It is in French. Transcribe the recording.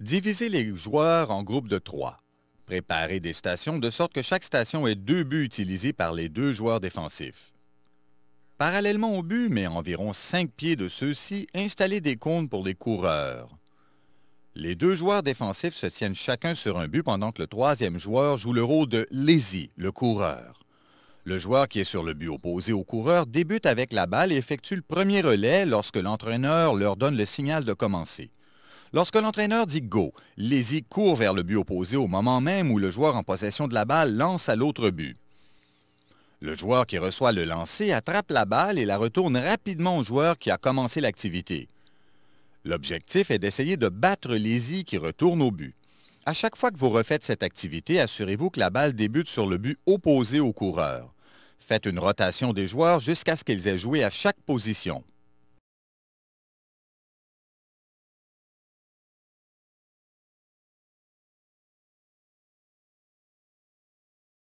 Divisez les joueurs en groupes de trois. Préparez des stations de sorte que chaque station ait deux buts utilisés par les deux joueurs défensifs. Parallèlement au but, mais à environ 5 pieds de ceux-ci, installez des cônes pour les coureurs. Les deux joueurs défensifs se tiennent chacun sur un but pendant que le troisième joueur joue le rôle de lazy, le coureur. Le joueur qui est sur le but opposé au coureur débute avec la balle et effectue le premier relais lorsque l'entraîneur leur donne le signal de commencer. Lorsque l'entraîneur dit go, Lézy court vers le but opposé au moment même où le joueur en possession de la balle lance à l'autre but. Le joueur qui reçoit le lancer attrape la balle et la retourne rapidement au joueur qui a commencé l'activité. L'objectif est d'essayer de battre Lézy qui retourne au but. À chaque fois que vous refaites cette activité, assurez-vous que la balle débute sur le but opposé au coureur. Faites une rotation des joueurs jusqu'à ce qu'ils aient joué à chaque position.